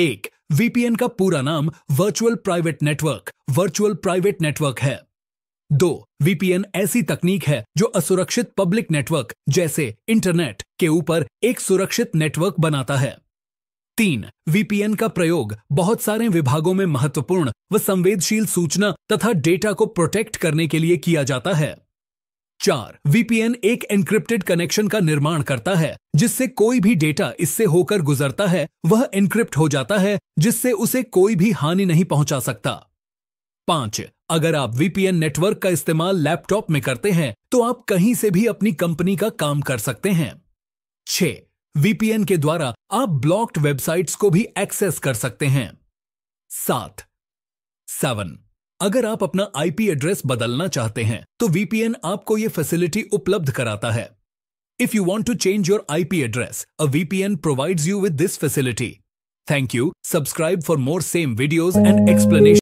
एक वीपीएन का पूरा नाम virtual private network virtual private network है दो वीपीएन ऐसी तकनीक है जो असुरक्षित पब्लिक नेटवर्क जैसे इंटरनेट के ऊपर एक सुरक्षित नेटवर्क बनाता है तीन वीपीएन का प्रयोग बहुत सारे विभागों में महत्वपूर्ण व संवेदशील सूचना तथा डेटा को प्रोटेक्ट करने के लिए किया जाता है चार वीपीएन एक एनक्रिप्टेड कनेक्शन का निर्माण करता है जिससे कोई भी डेटा इससे होकर गुजरता है वह एनक्रिप्ट हो जाता है जिससे उसे कोई भी हानि नहीं पहुंचा सकता पांच अगर आप वीपीएन नेटवर्क का इस्तेमाल लैपटॉप में करते हैं तो आप कहीं से भी अपनी कंपनी का काम कर सकते हैं छ वीपीएन के द्वारा आप ब्लॉक्ड वेबसाइट्स को भी एक्सेस कर सकते हैं सात सेवन अगर आप अपना आईपी एड्रेस बदलना चाहते हैं तो वीपीएन आपको ये फैसिलिटी उपलब्ध कराता है if you want to change your IP address a VPN provides you with this facility thank you subscribe for more same videos and explanation